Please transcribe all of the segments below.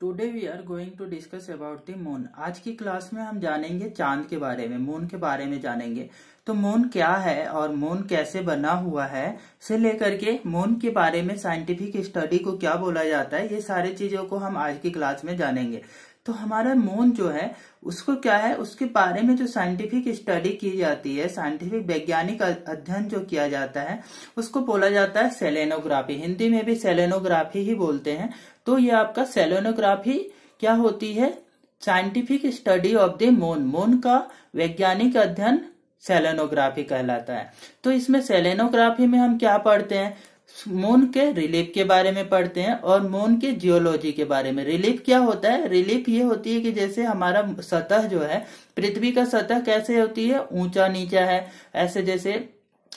today we are going to discuss about the moon आज की class में हम जानेंगे चांद के बारे में मून के बारे में जानेंगे तो मून क्या है और मून कैसे बना हुआ है से लेकर के मून के बारे में साइंटिफिक स्टडी को क्या बोला जाता है ये सारी चीजों को हम आज की क्लास में जानेंगे तो हमारा मोन जो है उसको क्या है उसके बारे में जो साइंटिफिक स्टडी की जाती है साइंटिफिक वैज्ञानिक अध्ययन जो किया जाता है उसको बोला जाता है सेलेनोग्राफी हिंदी में भी सेलेनोग्राफी ही बोलते हैं तो ये आपका सेलेनोग्राफी क्या होती है साइंटिफिक स्टडी ऑफ द मोन मोन का वैज्ञानिक अध्ययन सेलेनोग्राफी कहलाता है तो इसमें सेलेनोग्राफी में हम क्या पढ़ते हैं मून के रिलीफ के बारे में पढ़ते हैं और मून के जियोलॉजी के बारे में रिलीफ क्या होता है रिलीफ ये होती है कि जैसे हमारा सतह जो है पृथ्वी का सतह कैसे होती है ऊंचा नीचा है ऐसे जैसे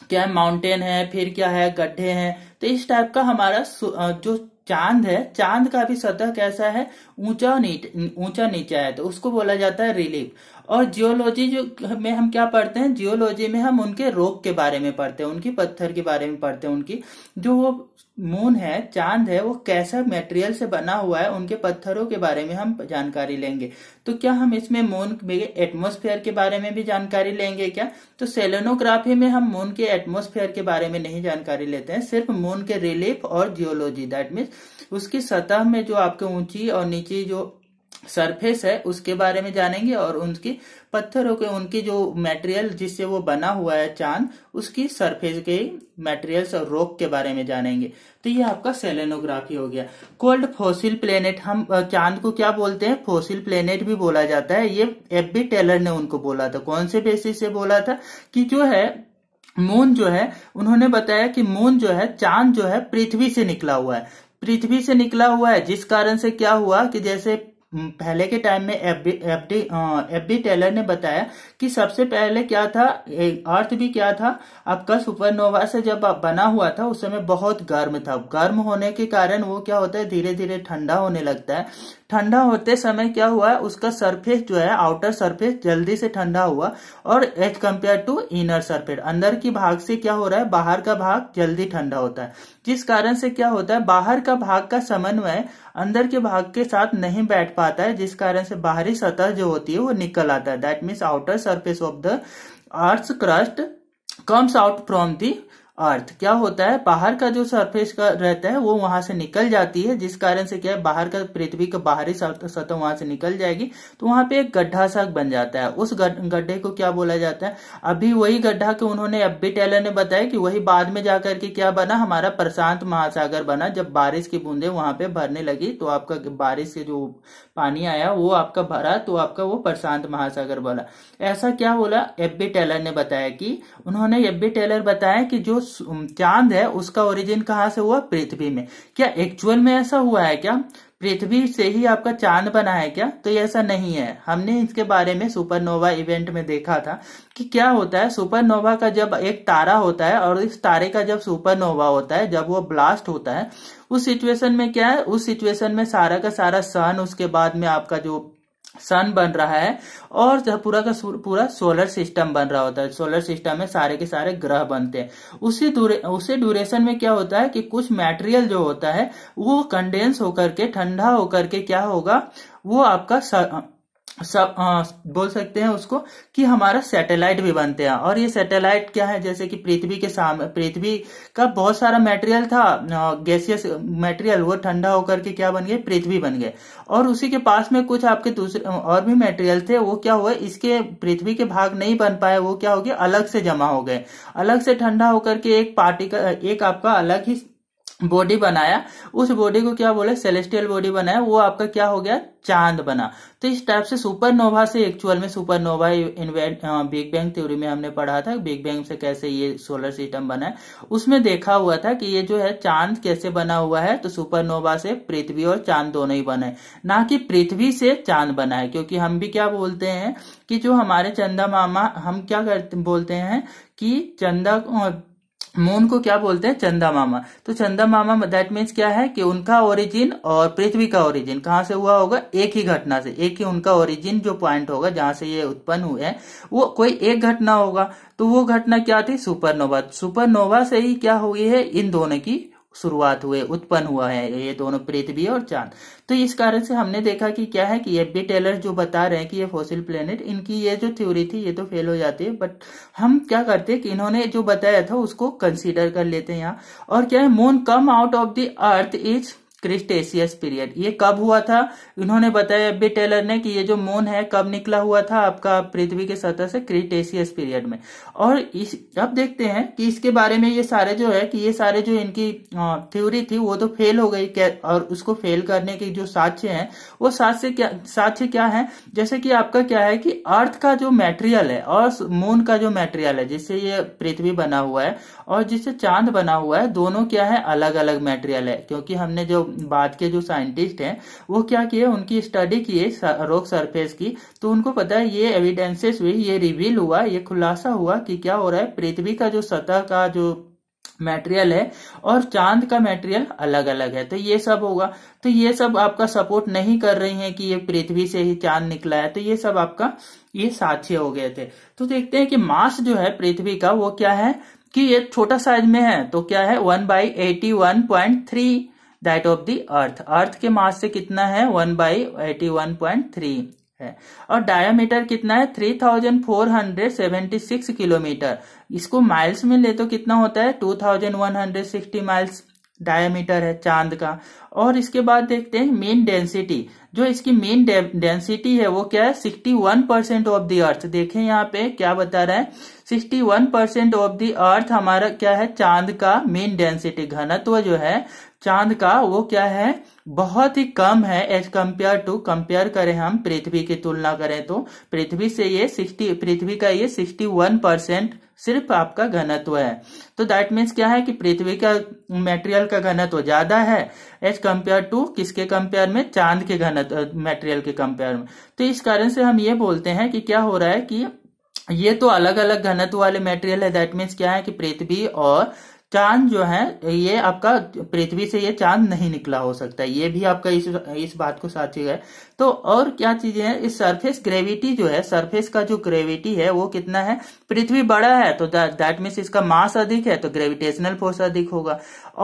क्या है माउंटेन है फिर क्या है गड्ढे हैं तो इस टाइप का हमारा जो चांद है चांद का भी सतह कैसा है ऊंचा नीचा ऊंचा नीचा है तो उसको बोला जाता है रिलीफ और जियोलॉजी जो में हम क्या पढ़ते हैं जियोलॉजी में हम उनके रोग के बारे में पढ़ते हैं उनकी पत्थर के बारे में पढ़ते हैं उनकी जो वो मून है चांद है वो कैसा मटेरियल से बना हुआ है उनके पत्थरों के बारे में हम जानकारी लेंगे तो क्या हम इसमें मून के एटमोस्फेयर के बारे में भी जानकारी लेंगे क्या तो सेलोनोग्राफी में हम मून के एटमोस्फेयर के बारे में नहीं जानकारी लेते हैं सिर्फ मून के रिलीफ और जियोलॉजी दैट मीन्स उसकी सतह में जो आपके ऊंची और नीची जो सरफेस है उसके बारे में जानेंगे और उनकी पत्थरों के उनके जो मटेरियल जिससे वो बना हुआ है चांद उसकी सरफेस के मटेरियल्स और रोक के बारे में जानेंगे तो ये आपका सेलेनोग्राफी हो गया कोल्ड फोसिल प्लेनेट हम चांद को क्या बोलते हैं फोसिल प्लेनेट भी बोला जाता है ये एफ बी टेलर ने उनको बोला था कौन से बेसिस से बोला था कि जो है मून जो है उन्होंने बताया कि मून जो है चांद जो है पृथ्वी से निकला हुआ है पृथ्वी से निकला हुआ है जिस कारण से क्या हुआ कि जैसे पहले के टाइम में एफ डी टेलर ने बताया कि सबसे पहले क्या था अर्थ भी क्या था आपका सुपरनोवा से जब बना हुआ था उस समय बहुत गर्म था गर्म होने के कारण वो क्या होता है धीरे धीरे ठंडा होने लगता है ठंडा होते समय क्या हुआ उसका सरफेस जो है आउटर सरफेस जल्दी से ठंडा हुआ और as compared to inner surface अंदर की भाग से क्या हो रहा है बाहर का भाग जल्दी ठंडा होता है जिस कारण से क्या होता है बाहर का भाग का समन्वय अंदर के भाग के साथ नहीं बैठ पाता है जिस कारण से बाहरी सतह जो होती है वो निकल आता है that means outer surface of the earth crust comes out from the earth क्या होता है बाहर का जो सरफेस का रहता है वो वहां से निकल जाती है जिस कारण से क्या है बाहर का पृथ्वी का बाहरी सतह वहां से निकल जाएगी तो वहां पे एक गड्ढा सा बन जाता है उस गड्ढे को क्या बोला जाता है अभी वही गड्ढा के उन्होंने अब बी टेलर ने बताया कि वही बाद में जाकर के क्या बना हमारा प्रशांत महासागर बना जब बारिश की बूंदे वहां पे भरने लगी तो आपका बारिश से जो पानी आया वो आपका भरा तो आपका वो प्रशांत महासागर बना ऐसा क्या बोला एफ बी टेलर ने बताया कि उन्होंने एफ बी टेलर बताया कि जो चांद है उसका ओरिजिन कहाँ से हुआ पृथ्वी में क्या एक्चुअल में ऐसा हुआ है क्या पृथ्वी से ही आपका चांद बना है क्या तो ऐसा नहीं है हमने इसके बारे में सुपरनोवा इवेंट में देखा था कि क्या होता है सुपरनोवा का जब एक तारा होता है और इस तारे का जब सुपरनोवा होता है जब वो ब्लास्ट होता है उस सिचुएशन में क्या है उस सिचुएशन में सारा का सारा सन उसके बाद में आपका जो सन बन रहा है और पूरा का पूरा सोलर सिस्टम बन रहा होता है सोलर सिस्टम में सारे के सारे ग्रह बनते हैं उसी दूरे उसी ड्यूरेशन में क्या होता है कि कुछ मैटेरियल जो होता है वो कंडेंस होकर के ठंडा होकर के क्या होगा वो आपका सब आ, बोल सकते हैं उसको कि हमारा सैटेलाइट भी बनते हैं और ये सैटेलाइट क्या है जैसे कि पृथ्वी के सामने पृथ्वी का बहुत सारा मटेरियल था गैसियस मटेरियल वो ठंडा होकर के क्या बन गए पृथ्वी बन गए और उसी के पास में कुछ आपके दूसरे और भी मटेरियल थे वो क्या हुआ इसके पृथ्वी के भाग नहीं बन पाए वो क्या हो गया अलग से जमा हो गए अलग से ठंडा होकर के एक पार्टिकल एक आपका अलग ही बॉडी बनाया उस बॉडी को क्या बोले सेलेस्टियल बॉडी बनाया वो आपका क्या हो गया चांद बना तो इस टाइप से सुपरनोवा से एक्चुअल में supernova invent big bang theory में हमने पढ़ा था बिग बैंग से कैसे ये सोलर सिस्टम बना है उसमें देखा हुआ था कि ये जो है चांद कैसे बना हुआ है तो सुपरनोवा से पृथ्वी और चांद दोनों ही बने ना कि पृथ्वी से चांद बना है क्योंकि हम भी क्या बोलते हैं कि जो हमारे चंदा मामा हम क्या करते बोलते हैं कि चंदा मून को क्या बोलते हैं चंदा मामा तो चंदा मामा दैट मीन्स क्या है कि उनका ओरिजिन और पृथ्वी का ओरिजिन कहां से हुआ होगा एक ही घटना से एक ही उनका ओरिजिन जो पॉइंट होगा जहां से ये उत्पन्न हुए हैं वो कोई एक घटना होगा तो वो घटना क्या थी सुपरनोवा सुपरनोवा से ही क्या हुई है इन दोनों की शुरुआत हुए उत्पन्न हुआ है ये दोनों पृथ्वी और चांद तो इस कारण से हमने देखा कि क्या है कि ये बी टेलर जो बता रहे हैं कि ये फॉसिल प्लेनेट इनकी ये जो थ्योरी थी ये तो फेल हो जाती है बट हम क्या करते हैं कि इन्होंने जो बताया था उसको कंसीडर कर लेते हैं यहाँ और क्या है moon come out of the earth is cretaceous period ये कब हुआ था इन्होंने बताया एफ बी टेलर ने कि ये जो मून है कब निकला हुआ था आपका पृथ्वी के सतह से क्रिस्टेशियस पीरियड में और इस अब देखते हैं कि इसके बारे में ये सारे जो है कि ये सारे जो इनकी थ्योरी थी वो तो फेल हो गई और उसको फेल करने के जो साक्ष्य हैं वो साक्ष्य क्या साक्ष्य क्या है जैसे कि आपका क्या है कि अर्थ का जो मेटेरियल है और मून का जो मेटेरियल है जिससे ये पृथ्वी बना हुआ है और जिससे चांद बना हुआ है दोनों क्या है अलग अलग मेटेरियल है क्योंकि हमने जो बाद के जो साइंटिस्ट हैं वो क्या किए उनकी स्टडी किए रोक सरफेस की तो उनको पता है ये एविडेंसेस हुई ये रिवील हुआ ये खुलासा हुआ कि क्या हो रहा है पृथ्वी का जो सतह का जो मेटेरियल है और चांद का मेटेरियल अलग अलग है तो ये सब होगा तो ये सब आपका सपोर्ट नहीं कर रही है कि ये पृथ्वी से ही चांद निकला है तो ये सब आपका ये साक्ष्य हो गए थे तो देखते हैं कि मास जो है पृथ्वी का वो क्या है कि ये छोटा साइज में है तो क्या है one by eighty one point three that of the earth earth के मास से कितना है one by eighty one point three है और डायामीटर कितना है three thousand four hundred seventy six kilometre इसको माइल्स में ले तो कितना होता है two thousand one hundred sixty miles diameter है चांद का और इसके बाद देखते हैं मेन डेंसिटी जो इसकी मेन डेंसिटी है वो क्या है sixty one percent of the earth देखें यहाँ पे क्या बता रहा है sixty one percent of the earth हमारा क्या है चांद का मेन डेंसिटी घनत्व जो है चांद का वो क्या है बहुत ही कम है एज कंपेयर टू कंपेयर करें हम पृथ्वी की तुलना करें तो पृथ्वी से ये सिक्सटी पृथ्वी का ये सिक्सटी वन परसेंट सिर्फ आपका घनत्व है तो दैट मीन्स क्या है कि पृथ्वी का मटेरियल का घनत्व ज्यादा है एज कंपेयर टू किसके कंपेयर में चांद के घनत्व मटेरियल के कंपेयर में तो इस कारण से हम ये बोलते हैं कि क्या हो रहा है कि ये तो अलग अलग घनत्व वाले मटेरियल है दैट मीन्स क्या है कि पृथ्वी और चांद जो है ये आपका पृथ्वी से ये चांद नहीं निकला हो सकता है ये भी आपका इस इस बात को साक्षी है तो और क्या चीजें हैं इस सरफेस ग्रेविटी जो है सरफेस का जो ग्रेविटी है वो कितना है पृथ्वी बड़ा है तो दैट मीन्स इसका मास अधिक है तो ग्रेविटेशनल फोर्स अधिक होगा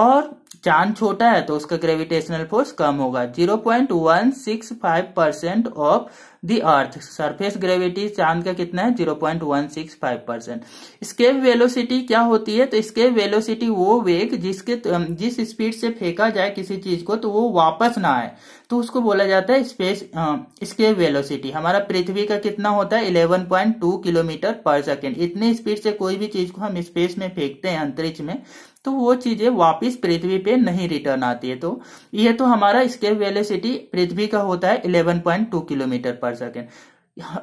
और चांद छोटा है तो उसका ग्रेविटेशनल फोर्स कम होगा zero point one six five percent of the earth surface gravity चांद का कितना है फाइव परसेंट स्केप वेलोसिटी क्या होती है तो स्केप वेलोसिटी वो वेग जिसके जिस स्पीड से फेंका जाए किसी चीज को तो वो वापस ना आए तो उसको बोला जाता है स्पेस स्केप वेलोसिटी हमारा पृथ्वी का कितना होता है eleven point two kilometre per second इतनी स्पीड से कोई भी चीज को हम स्पेस में फेंकते हैं अंतरिक्ष में तो वो चीजें वापस पृथ्वी पे नहीं रिटर्न आती है तो ये तो हमारा स्केप वेलोसिटी पृथ्वी का होता है 11.2 किलोमीटर पर सेकेंड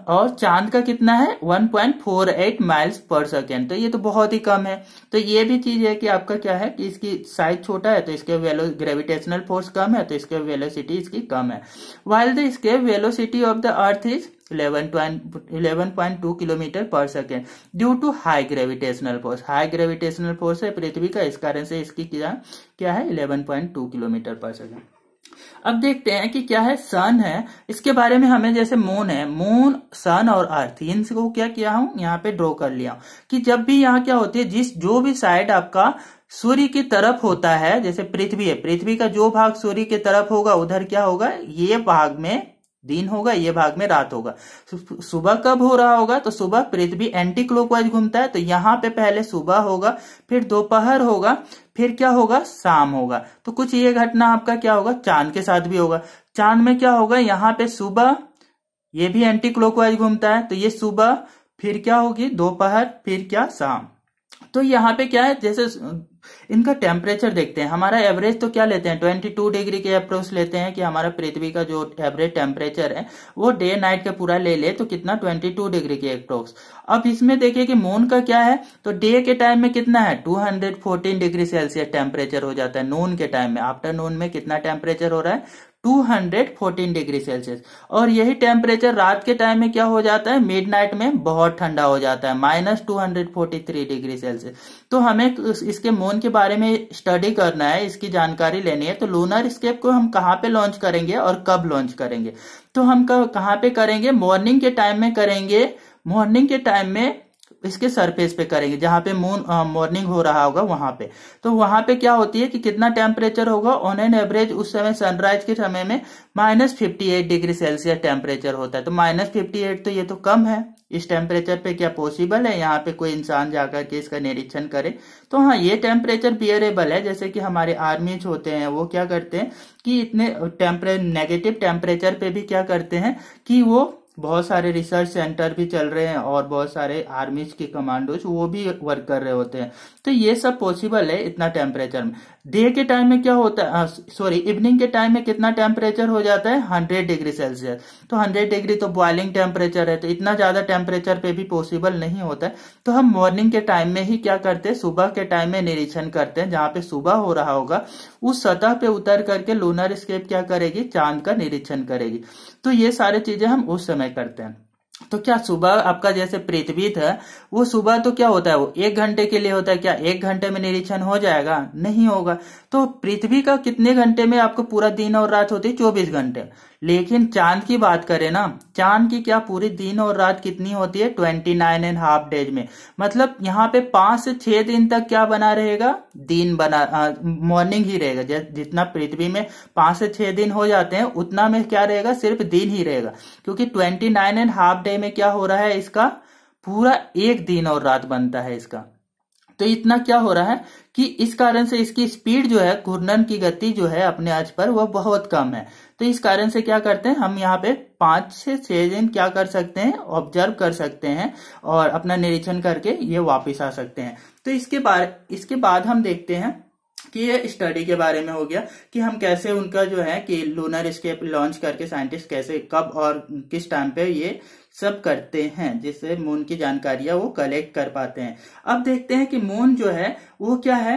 और चांद का कितना है 1.48 माइल्स पर सेकेंड तो ये तो बहुत ही कम है तो ये भी चीज है कि आपका क्या है कि इसकी साइज छोटा है तो इसके वेलो ग्रेविटेशनल फोर्स कम है तो इसके वेलोसिटी इसकी कम है वाइल द इसके velocity of the earth is 11.2 kilometre per second due to high gravitational force high gravitational force है पृथ्वी का इस कारण से इसकी क्या क्या है इलेवन किलोमीटर पर सेकेंड अब देखते हैं कि क्या है सन है इसके बारे में हमें जैसे मून है मून सन और अर्थ इनको क्या किया हूं यहाँ पे ड्रॉ कर लिया कि जब भी यहाँ क्या होती है जिस जो भी साइड आपका सूर्य की तरफ होता है जैसे पृथ्वी है पृथ्वी का जो भाग सूर्य की तरफ होगा उधर क्या होगा ये भाग में दिन होगा ये भाग में रात होगा सुबह कब हो रहा होगा तो सुबह पृथ्वी एंटी क्लोकवाइज घूमता है तो यहाँ पे पहले सुबह होगा फिर दोपहर होगा फिर क्या होगा शाम होगा तो कुछ ये घटना आपका क्या होगा चांद के साथ भी होगा चांद में क्या होगा यहाँ पे सुबह ये भी एंटी क्लोकवाइज घूमता है तो ये सुबह फिर क्या होगी दोपहर फिर क्या शाम तो यहाँ पे क्या है जैसे इनका टेम्परेचर देखते हैं हमारा एवरेज तो क्या लेते हैं 22 डिग्री के अप्रोच लेते हैं कि हमारा पृथ्वी का जो एवरेज टेम्परेचर है वो डे नाइट का पूरा ले ले तो कितना 22 डिग्री के अप्रोक्स अब इसमें देखिए कि मून का क्या है तो डे के टाइम में कितना है 214 डिग्री सेल्सियस टेम्परेचर हो जाता है नून के टाइम में आफ्टरनून में कितना टेम्परेचर हो रहा है 214 डिग्री सेल्सियस और यही टेम्परेचर रात के टाइम में क्या हो जाता है मिडनाइट में बहुत ठंडा हो जाता है माइनस टू डिग्री सेल्सियस तो हमें तो इसके मून के बारे में स्टडी करना है इसकी जानकारी लेनी है तो लूनर स्केप को हम कहाँ पे लॉन्च करेंगे और कब लॉन्च करेंगे तो हम कहाँ पे करेंगे मॉर्निंग के टाइम में करेंगे मॉर्निंग के टाइम में इसके सरफेस पे करेंगे जहां पे मून मॉर्निंग हो रहा होगा वहां पे तो वहां पे क्या होती है कि कितना टेम्परेचर होगा ऑन एन एवरेज उस समय सनराइज के समय में minus fifty eight degree Celsius temperature होता है तो माइनस फिफ्टी एट तो ये तो कम है इस टेम्परेचर पे क्या पॉसिबल है यहाँ पे कोई इंसान जाकर के इसका निरीक्षण करे तो हाँ ये टेम्परेचर बियरेबल है जैसे कि हमारे आर्मीज होते हैं वो क्या करते हैं कि इतने टेम्परे नेगेटिव टेम्परेचर पे भी क्या करते हैं कि वो बहुत सारे रिसर्च सेंटर भी चल रहे हैं और बहुत सारे आर्मीज के कमांडोज वो भी वर्क कर रहे होते हैं तो ये सब पॉसिबल है इतना टेम्परेचर में डे के टाइम में क्या होता है सॉरी हाँ, इवनिंग के टाइम में कितना टेम्परेचर हो जाता है हंड्रेड डिग्री सेल्सियस तो हंड्रेड डिग्री तो बॉइलिंग टेम्परेचर है तो इतना ज्यादा टेम्परेचर पे भी पॉसिबल नहीं होता है तो हम मॉर्निंग के टाइम में ही क्या करते हैं सुबह के टाइम में निरीक्षण करते हैं जहां पे सुबह हो रहा होगा उस सतह पे उतर करके लोनर स्केप क्या करेगी चांद का निरीक्षण करेगी तो ये सारी चीजें हम उस समय करते हैं तो क्या सुबह आपका जैसे पृथ्वी था वो सुबह तो क्या होता है वो एक घंटे के लिए होता है क्या एक घंटे में निरीक्षण हो जाएगा नहीं होगा तो पृथ्वी का कितने घंटे में आपको पूरा दिन और रात होती है चौबीस घंटे लेकिन चांद की बात करें ना चांद की क्या पूरी दिन और रात कितनी होती है twenty nine and half days में मतलब यहाँ पे पांच से छह दिन तक क्या बना रहेगा दिन बना मॉर्निंग ही रहेगा जितना पृथ्वी में पांच से छह दिन हो जाते हैं उतना में क्या रहेगा सिर्फ दिन ही रहेगा क्योंकि twenty nine and half day में क्या हो रहा है इसका पूरा एक दिन और रात बनता है इसका तो इतना क्या हो रहा है कि इस कारण से इसकी स्पीड जो है घूर्णन की गति जो है अपने आज पर वह बहुत कम है तो इस कारण से क्या करते हैं हम यहाँ पे पांच से छह दिन क्या कर सकते हैं ऑब्जर्व कर सकते हैं और अपना निरीक्षण करके ये वापिस आ सकते हैं तो इसके बारे इसके बाद हम देखते हैं कि ये स्टडी के बारे में हो गया कि हम कैसे उनका जो है कि लूनर स्केप लॉन्च करके साइंटिस्ट कैसे कब और किस टाइम पे ये सब करते हैं जिससे मून की जानकारियां वो कलेक्ट कर पाते हैं अब देखते हैं कि मून जो है वो क्या है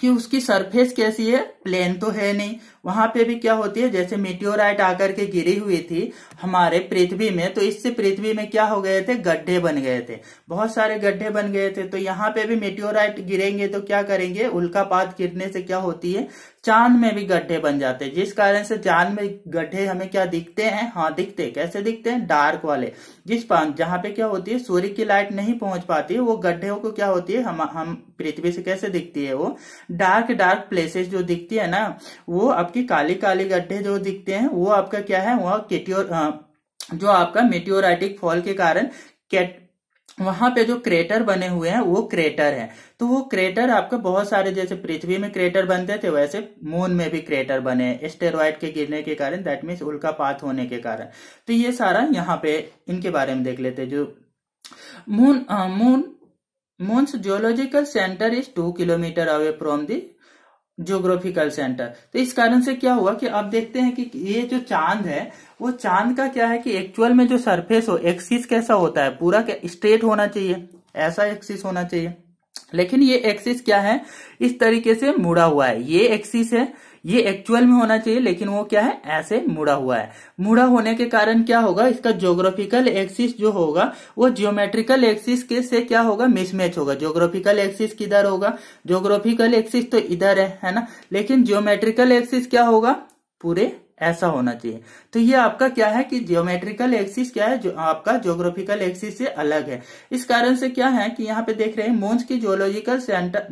कि उसकी सरफेस कैसी है प्लेन तो है नहीं वहां पे भी क्या होती है जैसे मीटियोराइट आकर के गिरी हुई थी हमारे पृथ्वी में तो इससे पृथ्वी में क्या हो गए थे गड्ढे बन गए थे बहुत सारे गड्ढे बन गए थे तो यहाँ पे भी मेटियोराइट गिरेंगे तो क्या करेंगे उल्कापात गिरने से क्या होती है चांद में भी गड्ढे बन जाते हैं जिस कारण से चांद में गड्ढे हमें क्या दिखते हैं हाँ दिखते कैसे दिखते हैं डार्क वाले जिस पान जहां पे क्या होती है सूर्य की लाइट नहीं पहुंच पाती वो गड्ढे को क्या होती है हम हम पृथ्वी से कैसे दिखती है वो डार्क डार्क प्लेसेस जो दिखती है ना वो अब आपके काले काले गड्ढे जो दिखते हैं वो आपका क्या है वह केटियोर जो आपका मेटियोराइटिक फॉल के कारण कैट वहां पे जो क्रेटर बने हुए हैं वो क्रेटर है तो वो क्रेटर आपके बहुत सारे जैसे पृथ्वी में क्रेटर बनते थे वैसे मून में भी क्रेटर बने हैं स्टेरॉइड के गिरने के कारण दैट मीन्स उल्का पात होने के कारण तो ये सारा यहाँ पे इनके बारे में देख लेते जो moon moon moon's geological centre is two kilometre away from the geographical centre तो इस कारण से क्या हुआ कि आप देखते हैं कि ये जो चांद है वो चांद का क्या है कि एक्चुअल में जो सरफेस हो एक्सिस कैसा होता है पूरा क्या स्ट्रेट होना चाहिए ऐसा एक्सिस होना चाहिए लेकिन ये एक्सिस क्या है इस तरीके से मुड़ा हुआ है ये एक्सिस है ये एक्चुअल में होना चाहिए लेकिन वो क्या है ऐसे मुड़ा हुआ है मुड़ा होने के कारण क्या होगा इसका जोग्राफिकल एक्सिस जो होगा वो जियोमेट्रिकल एक्सिस के से क्या होगा मिसमैच होगा जोग्राफिकल एक्सिस किधर होगा जोग्राफिकल एक्सिस तो इधर है है ना लेकिन जियोमेट्रिकल एक्सिस क्या होगा पूरे ऐसा होना चाहिए तो ये आपका क्या है कि जियोमेट्रिकल एक्सिस क्या है जो आपका ज्योग्राफिकल एक्सिस से अलग है इस कारण से क्या है कि यहाँ पे देख रहे हैं मोन्स की जियोलॉजिकल सेंटर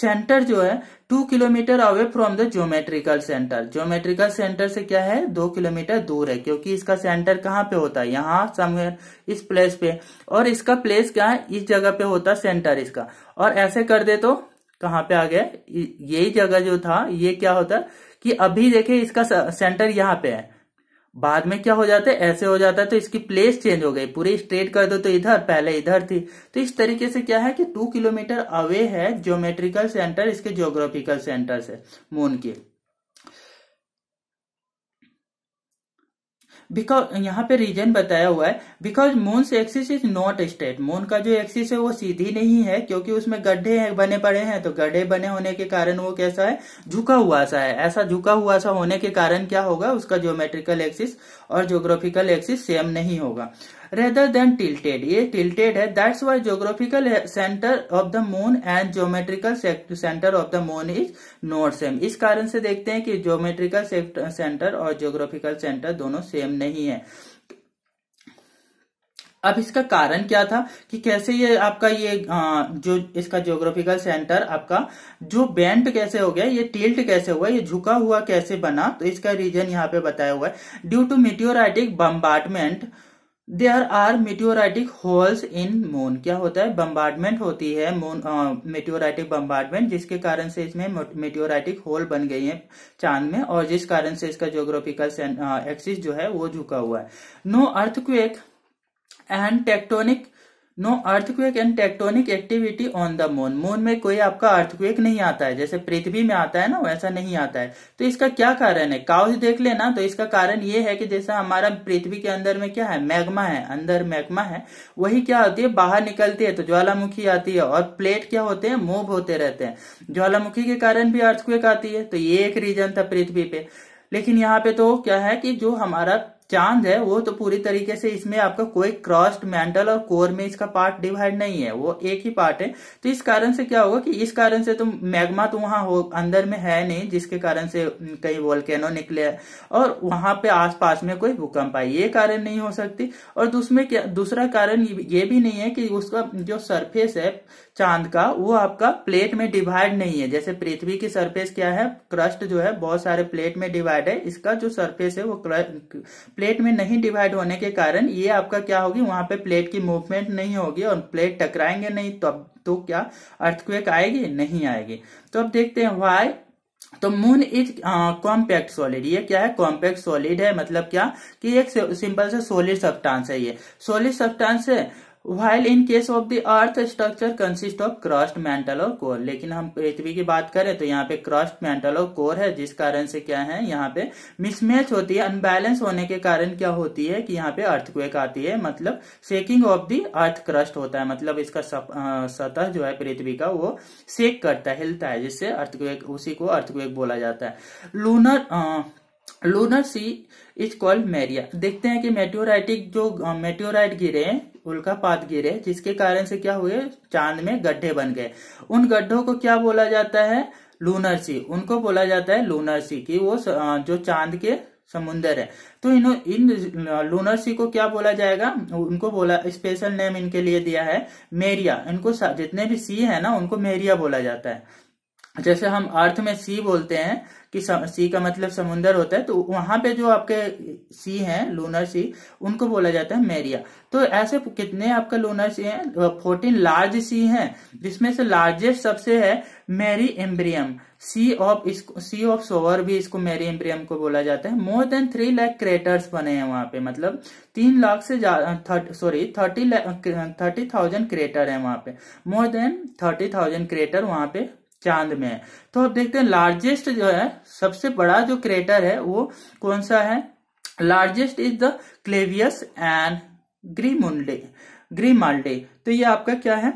सेंटर जो है two kilometre away from the geometrical centre geometrical centre से क्या है दो किलोमीटर दूर है क्योंकि इसका सेंटर कहाँ पे होता है यहाँ समवेयर इस प्लेस पे और इसका प्लेस क्या है इस जगह पे होता सेंटर इसका और ऐसे कर दे तो कहाँ पे आ गया यही जगह जो था ये क्या होता है कि अभी देखिए इसका सेंटर यहाँ पे है बाद में क्या हो जाता है ऐसे हो जाता है तो इसकी प्लेस चेंज हो गई पूरी स्ट्रेट कर दो तो इधर पहले इधर थी तो इस तरीके से क्या है कि टू किलोमीटर अवे है ज्योमेट्रिकल सेंटर इसके ज्योग्राफिकल सेंटर से मून के बिकॉज यहाँ पे रीजन बताया हुआ है because moon axis is not straight moon का जो एक्सिस है वो सीधी नहीं है क्योंकि उसमें गड्ढे बने पड़े हैं तो गड्ढे बने होने के कारण वो कैसा है झुका हुआ सा है ऐसा झुका हुआ सा होने के कारण क्या होगा उसका ज्योमेट्रिकल एक्सिस और ज्योग्राफिकल एक्सिस सेम नहीं होगा रेदर देन टिल्टेड ये टिल्टेड है that's why geographical centre of the moon and geometrical centre of the moon is not same इस कारण से देखते हैं कि ज्योमेट्रिकल सेंटर और जोग्राफिकल सेंटर दोनों सेम नहीं है अब इसका कारण क्या था कि कैसे ये आपका ये आ, जो इसका ज्योग्राफिकल सेंटर आपका जो बेंट कैसे हो गया ये टिल्ट कैसे हुआ ये झुका हुआ कैसे बना तो इसका रीजन यहाँ पे बताया हुआ है due to meteoritic bombardment there are meteoritic holes in moon क्या होता है बम्बार्डमेंट होती है मून मेट्योराइटिक बम्बार्डमेंट जिसके कारण से इसमें मेट्योराइटिक होल बन गई है चांद में और जिस कारण से इसका जोग्राफिकल एक्सिस जो है वो झुका हुआ है no earthquake and tectonic no earthquake and tectonic activity on the moon moon में कोई आपका अर्थक्वेक नहीं आता है जैसे पृथ्वी में आता है ना वैसा नहीं आता है तो इसका क्या कारण है काउज देख लेना तो इसका कारण ये है कि जैसा हमारा पृथ्वी के अंदर में क्या है मैग्मा है अंदर मैग्मा है वही क्या होती है बाहर निकलती है तो ज्वालामुखी आती है और प्लेट क्या होते हैं मूव होते रहते हैं ज्वालामुखी के कारण भी अर्थक्वेक आती है तो ये एक रीजन था पृथ्वी पे लेकिन यहाँ पे तो क्या है कि जो हमारा चांद है वो तो पूरी तरीके से इसमें आपका कोई क्रस्ट मेंटल और कोर में इसका पार्ट डिवाइड नहीं है वो एक ही पार्ट है तो इस कारण से क्या होगा कि इस कारण से तो मैग्मा तो वहां हो अंदर में है नहीं जिसके कारण से कई वोल्केनो निकले है और वहां पे आसपास में कोई भूकंप आए ये कारण नहीं हो सकती और दूसरे क्या दूसरा कारण ये भी नहीं है कि उसका जो सरफेस है चांद का वो आपका प्लेट में डिवाइड नहीं है जैसे पृथ्वी की सरफेस क्या है क्रस्ट जो है बहुत सारे प्लेट में डिवाइड है इसका जो सरफेस है वो प्लेट में नहीं डिवाइड होने के कारण ये आपका क्या होगी वहां पे प्लेट की मूवमेंट नहीं होगी और प्लेट टकराएंगे नहीं तो अब तो क्या अर्थक्वेक आएगी नहीं आएगी तो अब देखते हैं वाई तो मून इज कॉम्पैक्ट सॉलिड ये क्या है कॉम्पैक्ट सॉलिड है मतलब क्या कि एक सिंपल से सोलिड सब्सटेंस है ये सोलिड सब्सटेंस है while in case of the earth structure consist of crust mantle और कोर लेकिन हम पृथ्वी की बात करें तो यहाँ पे क्रस्ट मेंटल और कोर है जिस कारण से क्या है यहाँ पे मिसमैच होती है अनबैलेंस होने के कारण क्या होती है कि यहाँ पे अर्थक्वेक आती है मतलब shaking of the earth crust होता है मतलब इसका सतह जो है पृथ्वी का वो शेक करता है हिलता है जिससे अर्थक्वेक उसी को अर्थक्वेक बोला जाता है lunar lunar sea is called maria देखते हैं कि मेट्योराइटिक जो मेट्योराइट गिरे हैं उल्कापात गिरे जिसके कारण से क्या हुए चांद में गड्ढे बन गए उन गड्ढों को क्या बोला जाता है लूनर सी उनको बोला जाता है लूनर सी कि वो जो चांद के समुन्दर है तो इन इन लूनर सी को क्या बोला जाएगा उनको बोला स्पेशल नेम इनके लिए दिया है मेरिया इनको जितने भी सी है ना उनको मेरिया बोला जाता है जैसे हम अर्थ में सी बोलते हैं कि सी का मतलब समुन्दर होता है तो वहां पे जो आपके सी हैं लूनर सी उनको बोला जाता है मेरिया तो ऐसे कितने आपके लूनर सी हैं फोर्टीन लार्ज सी हैं जिसमें से लार्जेस्ट सबसे है मेरी एम्ब्रियम सी ऑफ इसको सी ऑफ सोवर भी इसको मेरी एम्ब्रियम को बोला जाता है more than three lakh craters बने हैं वहां पे मतलब तीन लाख से sorry thirty thirty thousand crater है वहां पे more than thirty thousand crater वहां पे चांद में तो आप देखते हैं लार्जेस्ट जो है सबसे बड़ा जो क्रेटर है वो कौन सा है largest is the Clavius and Grimaldi Grimaldi तो ये आपका क्या है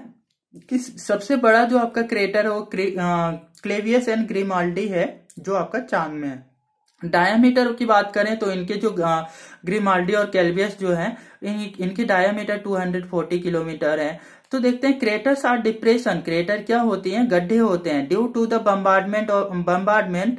कि सबसे बड़ा जो आपका क्रेटर है वो क्लेवियस एंड ग्रीमाल्डी है जो आपका चांद में है डायामीटर की बात करें तो इनके जो ग्रीमाल्डी और कैल्वियस जो है इन, इनकी डायामीटर 240 किलोमीटर है तो देखते हैं क्रेटर्स आर डिप्रेशन क्रेटर क्या होती हैं गड्ढे होते हैं ड्यू टू द बम्बार्डमेंट और bombardment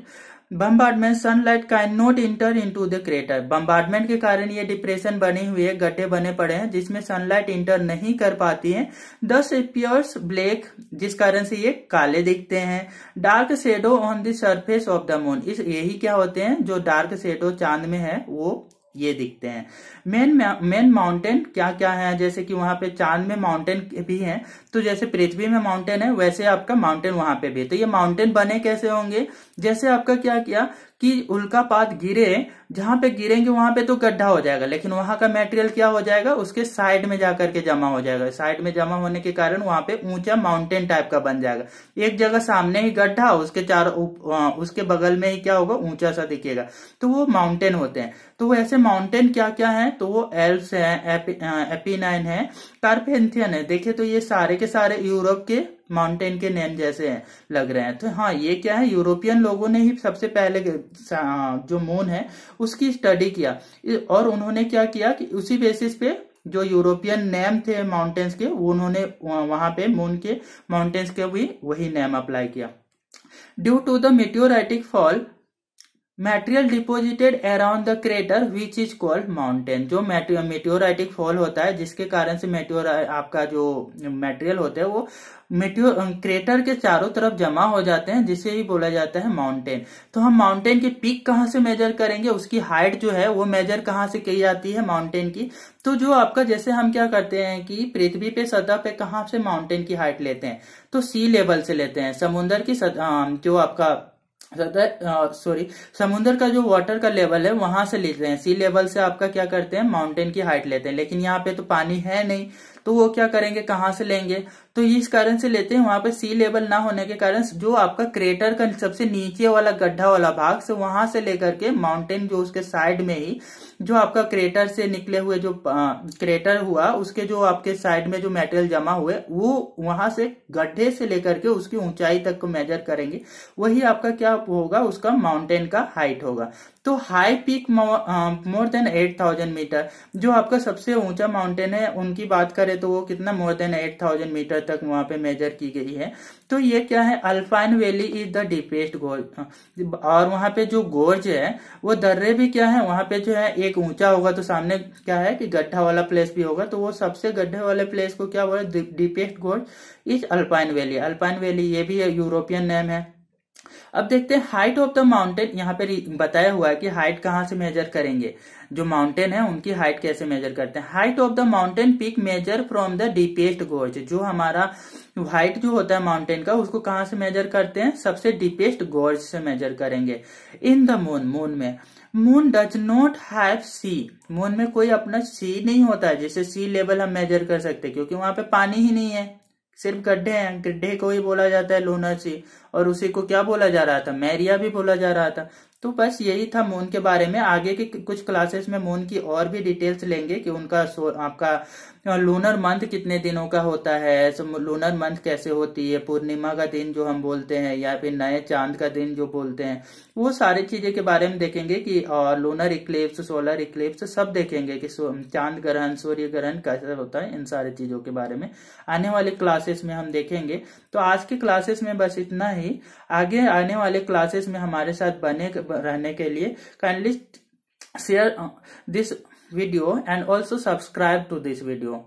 bombardment sunlight can not enter into the crater bombardment के कारण ये डिप्रेशन बने हुए गड्ढे बने पड़े हैं जिसमें सनलाइट इंटर नहीं कर पाती है दस एपियर्स ब्लैक जिस कारण से ये काले दिखते हैं dark shadow on the surface of the moon is यही क्या होते हैं जो डार्क शेडो चांद में है वो ये दिखते हैं मेन मेन माउंटेन क्या क्या है जैसे कि वहां पे चांद में माउंटेन भी है तो जैसे पृथ्वी में माउंटेन है वैसे आपका माउंटेन वहां पे भी तो ये माउंटेन बने कैसे होंगे जैसे आपका क्या किया कि उल्का पात गिरे जहां पे गिरेंगे वहां पे तो गड्ढा हो जाएगा लेकिन वहां का मेटेरियल क्या हो जाएगा उसके साइड में जाकर के जमा हो जाएगा साइड में जमा होने के कारण वहां पे ऊंचा माउंटेन टाइप का बन जाएगा एक जगह सामने ही गड्ढा उसके चार उसके बगल में ही क्या होगा ऊंचा सा दिखेगा तो वो माउंटेन होते हैं तो वो ऐसे माउंटेन क्या क्या है तो वो एल्स है एपी, एपीनाइन है कार्पेंथियन है देखिये तो ये सारे के सारे यूरोप के माउंटेन के नेम जैसे हैं लग रहे हैं तो हाँ ये क्या है यूरोपियन लोगों ने ही सबसे पहले जो मून है उसकी स्टडी किया और उन्होंने क्या किया कि उसी बेसिस पे जो यूरोपियन नेम थे माउंटेन्स के उन्होंने वहां पे मून के माउंटेन्स के भी वही नेम अप्लाई किया due to the meteoritic fall material deposited around the crater which is called mountain जो मेट्योराइटिक फॉल होता है जिसके कारण से मेट्योर आपका जो मेटेरियल होता है वो मेट्योर क्रेटर के चारों तरफ जमा हो जाते हैं जिसे ही बोला जाता है माउंटेन तो हम माउंटेन के पीक कहाँ से मेजर करेंगे उसकी हाइट जो है वो मेजर कहाँ से की जाती है माउंटेन की तो जो आपका जैसे हम क्या करते हैं कि पृथ्वी पे सतह पे कहाँ से माउंटेन की हाइट लेते हैं तो सी लेवल से लेते हैं समुन्द्र की सतह जो आपका सॉरी समुद्र का जो वाटर का लेवल है वहां से लेते हैं सी लेवल से आपका क्या करते हैं माउंटेन की हाइट लेते हैं लेकिन यहाँ पे तो पानी है नहीं तो वो क्या करेंगे कहाँ से लेंगे तो इस कारण से लेते हैं वहां पर सी लेवल ना होने के कारण जो आपका क्रेटर का सबसे नीचे वाला गड्ढा वाला भाग से वहां से लेकर के माउंटेन जो उसके साइड में ही जो आपका क्रेटर से निकले हुए जो क्रेटर हुआ उसके जो आपके साइड में जो मेटेरियल जमा हुए वो वहां से गड्ढे से लेकर के उसकी ऊंचाई तक को मेजर करेंगे वही आपका क्या होगा उसका माउंटेन का हाइट होगा तो high peak more than eight thousand metre जो आपका सबसे ऊंचा माउंटेन है उनकी बात करें तो वो कितना more than eight thousand metre तक वहां पे मेजर की गई है तो ये क्या है alpine valley is the deepest gorge और वहां पे जो गोर्ज है वो दर्रे भी क्या है वहां पे जो है एक ऊंचा होगा तो सामने क्या है कि गड्ढा वाला प्लेस भी होगा तो वो सबसे गड्ढे वाले प्लेस को क्या बोले deepest gorge is alpine valley alpine valley ये भी यूरोपियन नेम है अब देखते हैं हाइट ऑफ द माउंटेन यहाँ पे बताया हुआ है कि हाइट कहाँ से मेजर करेंगे जो माउंटेन है उनकी हाइट कैसे मेजर करते हैं height of the mountain peak measure from the deepest gorge जो हमारा हाइट जो होता है माउंटेन का उसको कहाँ से मेजर करते हैं सबसे डीपेस्ट गोर्ज से मेजर करेंगे इन द मून मून में moon does not have sea moon में कोई अपना सी नहीं होता है जैसे सी लेवल हम मेजर कर सकते क्योंकि वहां पे पानी ही नहीं है सिर्फ गड्ढे हैं गड्ढे को ही बोला जाता है लोनर सी और उसी को क्या बोला जा रहा था मैरिया भी बोला जा रहा था तो बस यही था मून के बारे में आगे के कुछ क्लासेस में मून की और भी डिटेल्स लेंगे कि उनका आपका लूनर मंथ कितने दिनों का होता है लूनर मंथ कैसे होती है पूर्णिमा का दिन जो हम बोलते हैं या फिर नए चांद का दिन जो बोलते हैं वो सारी चीजें के बारे में देखेंगे कि और लूनर इक्लिप्स सोलर इक्लिप्स सब देखेंगे कि चांद ग्रहण सूर्य ग्रहण कैसे होता है इन सारी चीजों के बारे में आने वाले क्लासेस में हम देखेंगे तो आज के क्लासेस में बस इतना ही आगे आने वाले क्लासेस में हमारे साथ बने रहने के लिए kindly share this video and also subscribe to this video